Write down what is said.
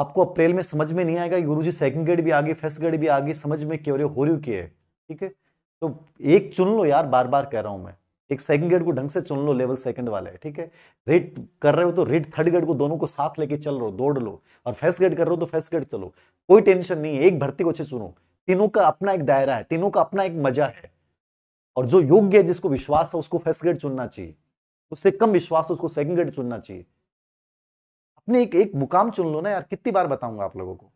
आपको अप्रैल में समझ में नहीं आएगा गुरु जी सेकंड ग्रेड भी आ गई फर्स्ट ग्रेड भी आ गई समझ में क्यों हो रही की है ठीक है तो एक चुन लो यार बार बार कह रहा हूँ मैं एक सेकंड ग्रेड को ढंग से चुन लो लेवल सेकंड वाला है ठीक है रेट कर रहे हो तो रेट थर्ड ग्रेड को दोनों को साथ लेके चल रहे हो दौड़ लो और फर्स्ट ग्रेड कर रहे हो तो फर्स्ट ग्रेड चलो कोई टेंशन नहीं है एक भर्ती को अच्छे चुनो तीनों का अपना एक दायरा है तीनों का अपना एक मजा है और जो योग्य है जिसको विश्वास है उसको फर्स्ट ग्रेड चुनना चाहिए उससे कम विश्वास उसको सेकंड ग्रेड चुनना चाहिए अपने एक एक मुकाम चुन लो ना यार कितनी बार बताऊंगा आप लोगों को